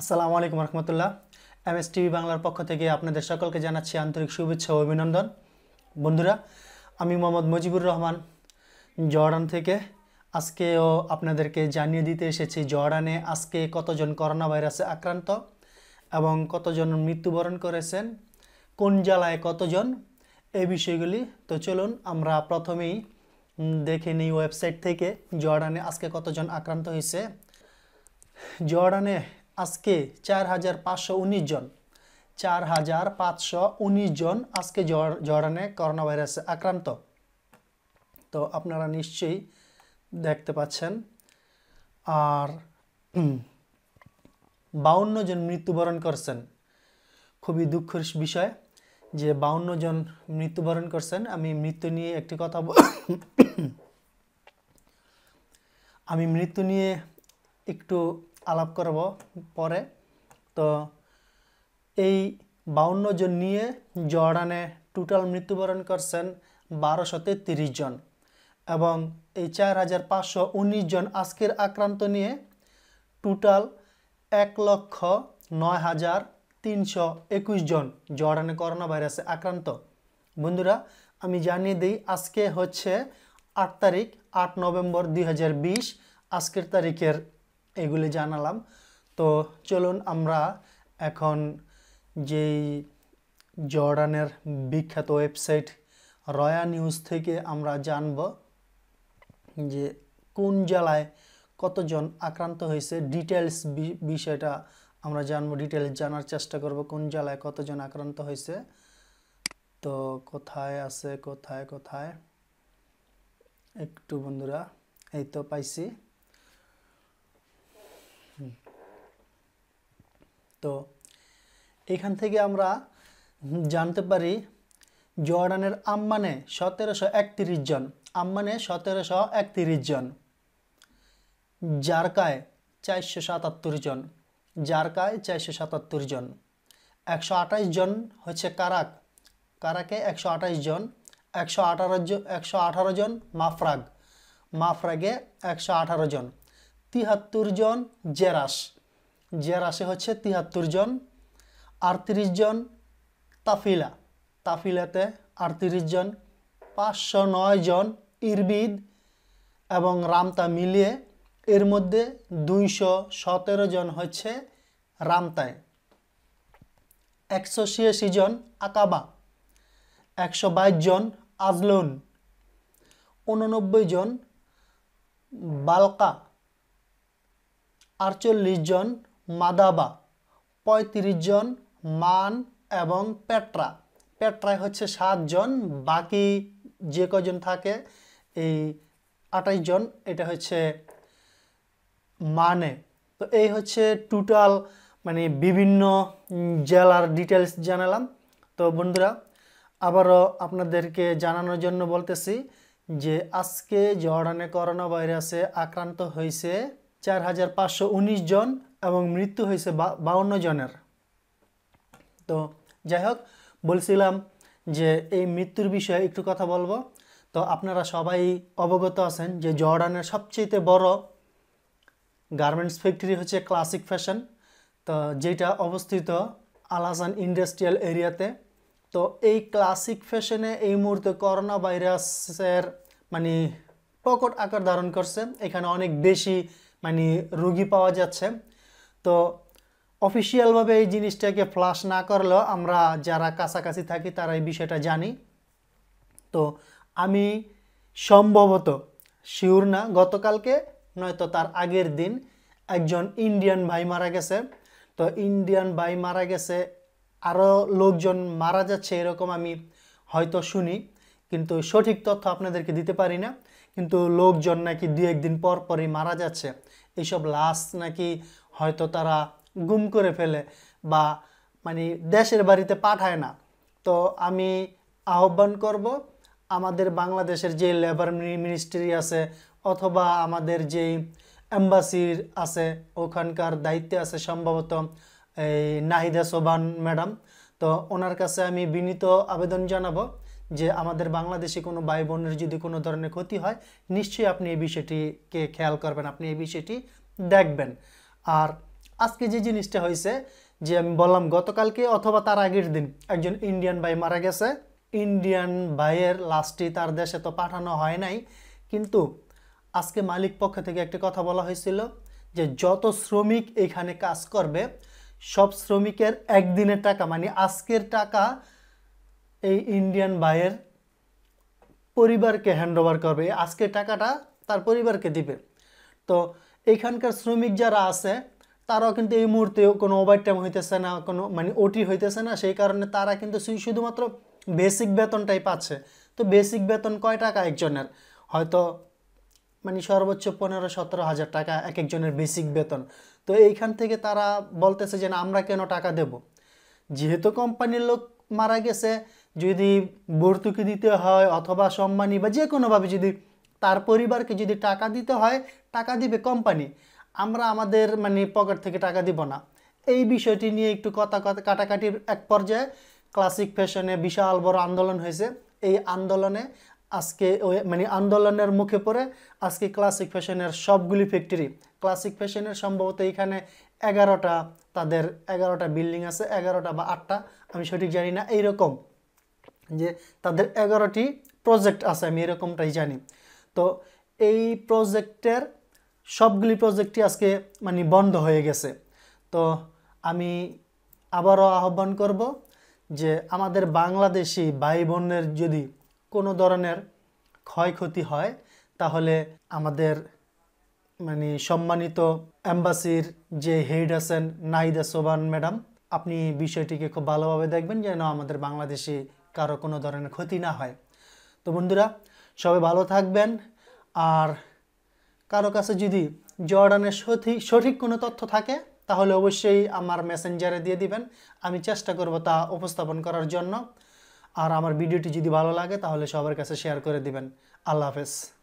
আসসালামু আলাইকুম রহমতুল্লাহ M S TV বাংলার পক্ষ থেকে আপনাদের সকলকে জানাচ্ছি আন্তরিক শুভেচ্ছা ও অভিনন্দন বন্ধুরা আমি মোহাম্মদ মুজিবুর রহমান জর্ডান থেকে আজকেও আপনাদেরকে জানিয়ে দিতে এসেছি জর্ডানে আজকে কতজন করোনা ভাইরাসে আক্রান্ত এবং কতজন মৃত্যুবরণ করেছেন কোন জেলায় কতজন এই বিষয়গুলি তো চলুন আমরা প্রথমেই দেখে নিই ওয়েবসাইট থেকে জর্ডানে আজকে কতজন আক্রান্ত হয়েছে জর্ডানে আজকে চার হাজার পাঁচশো উনিশ জন চার হাজার পাঁচশো উনিশ জন আজকে জর্ডানে করোনা ভাইরাসে আক্রান্ত তো আপনারা নিশ্চয়ই দেখতে পাচ্ছেন আর বাউন্ন জন মৃত্যুবরণ করছেন খুবই দুঃখের বিষয় যে বাউন্ন জন মৃত্যুবরণ করছেন আমি মৃত্যু নিয়ে একটি কথা আমি মৃত্যু নিয়ে একটু আলাপ করব পরে তো এই বাউন্ন জন নিয়ে জর্ডানে টোটাল মৃত্যুবরণ করছেন বারোশো তেত্রিশ জন এবং এই চার হাজার পাঁচশো উনিশ জন আজকের আক্রান্ত নিয়ে টোটাল এক লক্ষ নয় হাজার তিনশো একুশ জন জর্ডানে করোনা ভাইরাসে আক্রান্ত বন্ধুরা আমি জানিয়ে দিই আজকে হচ্ছে আট তারিখ আট নভেম্বর দুই আজকের তারিখের এগুলি জানালাম তো চলুন আমরা এখন যেই জর্ডানের বিখ্যাত ওয়েবসাইট রয়া নিউজ থেকে আমরা জানব যে কোন জেলায় কতজন আক্রান্ত হয়েছে ডিটেলস বিষয়টা আমরা জানবো ডিটেলস জানার চেষ্টা করব কোন জেলায় কতজন আক্রান্ত হয়েছে তো কোথায় আছে কোথায় কোথায় একটু বন্ধুরা এই তো পাইছি তো এখান থেকে আমরা জানতে পারি জর্ডানের আম্মানে সতেরোশো একত্রিশ জন আম্মানে সতেরোশো একত্রিশ জন জারকায় চারশো সাতাত্তর জন জারকায় চারশো সাতাত্তর জন একশো আঠাশ জন হচ্ছে কারাক কারাকে একশো আঠাশ জন একশো আঠারো জন একশো আঠারো জন মাফরাগ মাফরাগে একশো আঠারো জন তিহাত্তর জন জেরাস জিয়ার আসে হচ্ছে তিয়াত্তর জন আটত্রিশ জন তাফিলা তাফিলাতে আটত্রিশ জন পাঁচশো নয় জন ইরবিদ এবং রামতা মিলিয়ে এর মধ্যে দুইশো সতেরো জন হচ্ছে রামতায় একশো ছিয়াশি জন আকাবা একশো বাইশ জন আজলুন উননব্বই জন বালকা আটচল্লিশ জন মাদাবা পঁয়ত্রিশ জন মান এবং পেট্রা পেট্রায় হচ্ছে সাতজন বাকি যে কজন থাকে এই আঠাইশ জন এটা হচ্ছে মানে তো এই হচ্ছে টোটাল মানে বিভিন্ন জেলার ডিটেলস জানালাম তো বন্ধুরা আবারও আপনাদেরকে জানানোর জন্য বলতেছি যে আজকে জর্ডানে করোনা ভাইরাসে আক্রান্ত হয়েছে চার হাজার পাঁচশো উনিশ জন এবং মৃত্যু হয়েছে বাউন্ন জনের তো যাই হোক বলছিলাম যে এই মৃত্যুর বিষয়ে একটু কথা বলবো তো আপনারা সবাই অবগত আছেন যে জর্ডানের সবচেয়ে বড় গার্মেন্টস ফ্যাক্টরি হচ্ছে ক্লাসিক ফ্যাশন তো যেটা অবস্থিত আলাসান ইন্ডাস্ট্রিয়াল এরিয়াতে তো এই ক্লাসিক ফ্যাশনে এই মুহূর্তে করোনা ভাইরাসের মানে প্রকট আকার ধারণ করছে এখানে অনেক বেশি মানে রোগী পাওয়া যাচ্ছে তো অফিসিয়ালভাবে এই জিনিসটাকে ফ্লাশ না করলেও আমরা যারা কাছাকাছি থাকি তারা এই বিষয়টা জানি তো আমি সম্ভবত শিওর না গতকালকে নয়তো তার আগের দিন একজন ইন্ডিয়ান ভাই মারা গেছে তো ইন্ডিয়ান ভাই মারা গেছে আরও লোকজন মারা যাচ্ছে এরকম আমি হয়তো শুনি কিন্তু সঠিক তথ্য আপনাদেরকে দিতে পারি না কিন্তু লোকজন নাকি দু একদিন পর পরই মারা যাচ্ছে এইসব লাশ নাকি হয়তো তারা গুম করে ফেলে বা মানে দেশের বাড়িতে পাঠায় না তো আমি আহ্বান করব আমাদের বাংলাদেশের যে লেবার মিনিস্ট্রি আছে অথবা আমাদের যেই অ্যাম্বাসির আছে ওখানকার দায়িত্বে আছে সম্ভবত এই নাহিদা সোবান ম্যাডাম তো ওনার কাছে আমি বিনীত আবেদন জানাবো যে আমাদের বাংলাদেশে কোনো ভাই বোনের যদি কোনো ধরনের ক্ষতি হয় নিশ্চয়ই আপনি এই বিষয়টিকে খেয়াল করবেন আপনি এই বিষয়টি দেখবেন আর আজকে যে জিনিসটা হয়েছে যে আমি বললাম গতকালকে অথবা তার আগের দিন একজন ইন্ডিয়ান ভাই মারা গেছে ইন্ডিয়ান ভাইয়ের লাস্টটি তার দেশে তো পাঠানো হয় নাই কিন্তু আজকে মালিক পক্ষ থেকে একটি কথা বলা হয়েছিল যে যত শ্রমিক এখানে কাজ করবে সব শ্রমিকের একদিনের টাকা মানে আজকের টাকা এই ইন্ডিয়ান বায়ের পরিবারকে হ্যান্ডওভার করবে আজকে টাকাটা তার পরিবারকে দিবে তো এইখানকার শ্রমিক যারা আছে তারাও কিন্তু এই মুহূর্তে কোনো ওভারটাইম হইতেছে না কোনো মানে ওটি হইতেছে না সেই কারণে তারা কিন্তু শুধুমাত্র বেসিক বেতনটাই পাচ্ছে তো বেসিক বেতন কয় টাকা একজনের হয়তো মানে সর্বোচ্চ পনেরো সতেরো হাজার টাকা এক একজনের বেসিক বেতন তো এইখান থেকে তারা বলতেছে যে না আমরা কেন টাকা দেব যেহেতু কোম্পানির লোক মারা গেছে যদি ভর্তুকি দিতে হয় অথবা সম্মানী বা যে কোনোভাবে যদি তার পরিবারকে যদি টাকা দিতে হয় টাকা দিবে কোম্পানি আমরা আমাদের মানে পকেট থেকে টাকা দিব না এই বিষয়টি নিয়ে একটু কথা কাটাকাটির এক পর্যায়ে ক্লাসিক ফ্যাশনে বিশাল বড় আন্দোলন হয়েছে এই আন্দোলনে আজকে ওই মানে আন্দোলনের মুখে পড়ে আজকে ক্লাসিক ফ্যাশনের সবগুলি ফ্যাক্টরি ক্লাসিক ফ্যাশনের সম্ভবত এখানে এগারোটা তাদের এগারোটা বিল্ডিং আছে এগারোটা বা আটটা আমি সঠিক জানি না এইরকম যে তাদের এগারোটি প্রজেক্ট আছে আমি এরকমটাই জানি তো এই প্রজেক্টের সবগুলি প্রজেক্টই আজকে মানে বন্ধ হয়ে গেছে তো আমি আবারও আহ্বান করব যে আমাদের বাংলাদেশি ভাই বোনের যদি কোনো ধরনের ক্ষয়ক্ষতি হয় তাহলে আমাদের মানে সম্মানিত অ্যাম্বাসির যে হেড আছেন নাইদা সোবান ম্যাডাম আপনি বিষয়টিকে খুব ভালোভাবে দেখবেন যেন আমাদের বাংলাদেশি কারো কোনো ধরনের ক্ষতি না হয় তো বন্ধুরা সবাই ভালো থাকবেন আর কারো কাছে যদি জর্ডানের সঠিক সঠিক কোনো তথ্য থাকে তাহলে অবশ্যই আমার মেসেঞ্জারে দিয়ে দিবেন আমি চেষ্টা করব তা উপস্থাপন করার জন্য আর আমার ভিডিওটি যদি ভালো লাগে তাহলে সবার কাছে শেয়ার করে দিবেন আল্লাহ হাফেজ